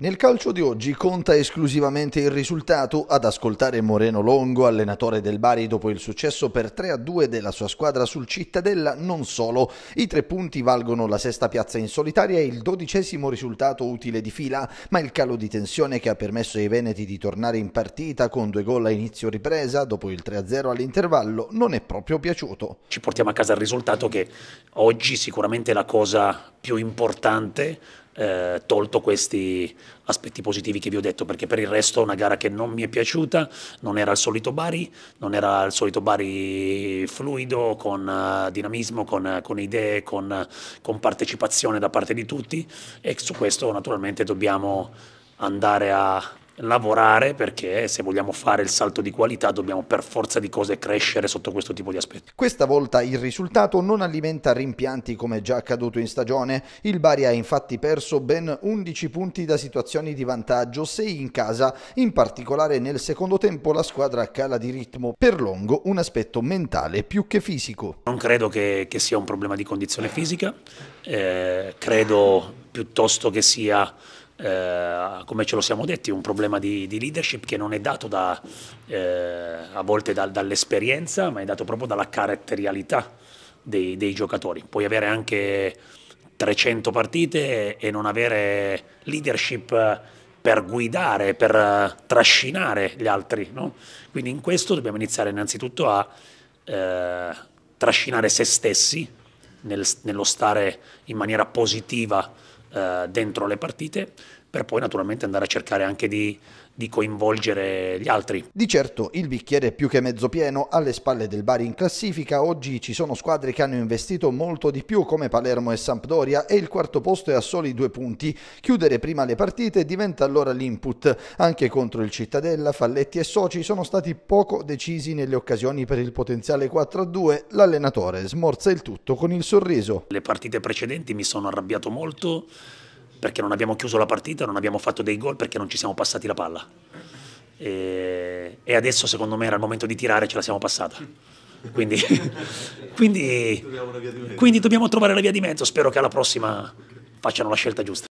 Nel calcio di oggi conta esclusivamente il risultato ad ascoltare Moreno Longo, allenatore del Bari dopo il successo per 3-2 della sua squadra sul Cittadella, non solo. I tre punti valgono la sesta piazza in solitaria e il dodicesimo risultato utile di fila, ma il calo di tensione che ha permesso ai Veneti di tornare in partita con due gol a inizio ripresa dopo il 3-0 all'intervallo non è proprio piaciuto. Ci portiamo a casa il risultato che oggi sicuramente è la cosa più importante eh, tolto questi aspetti positivi che vi ho detto, perché per il resto è una gara che non mi è piaciuta, non era il solito Bari, non era il solito Bari fluido, con uh, dinamismo, con, con idee, con, con partecipazione da parte di tutti e su questo naturalmente dobbiamo andare a lavorare perché se vogliamo fare il salto di qualità dobbiamo per forza di cose crescere sotto questo tipo di aspetti. Questa volta il risultato non alimenta rimpianti come già accaduto in stagione. Il Bari ha infatti perso ben 11 punti da situazioni di vantaggio, 6 in casa, in particolare nel secondo tempo la squadra cala di ritmo per Longo, un aspetto mentale più che fisico. Non credo che, che sia un problema di condizione fisica, eh, credo piuttosto che sia eh, come ce lo siamo detti, un problema di, di leadership che non è dato da, eh, a volte da, dall'esperienza, ma è dato proprio dalla caratterialità dei, dei, giocatori. Puoi avere anche 300 partite e non avere leadership per guidare, per trascinare gli altri. No? Quindi in questo dobbiamo iniziare innanzitutto a eh, trascinare se stessi nel, nello stare in maniera positiva eh, dentro le partite, per poi naturalmente andare a cercare anche di, di coinvolgere gli altri. Di certo il bicchiere è più che mezzo pieno alle spalle del Bari in classifica, oggi ci sono squadre che hanno investito molto di più come Palermo e Sampdoria e il quarto posto è a soli due punti. Chiudere prima le partite diventa allora l'input, anche contro il Cittadella, Falletti e Soci sono stati poco decisi nelle occasioni per il potenziale 4-2, l'allenatore smorza il tutto con il sorriso. Le partite precedenti mi sono arrabbiato molto perché non abbiamo chiuso la partita, non abbiamo fatto dei gol perché non ci siamo passati la palla. E, e adesso secondo me era il momento di tirare, e ce la siamo passata. Quindi, quindi, quindi dobbiamo trovare la via di mezzo, spero che alla prossima facciano la scelta giusta.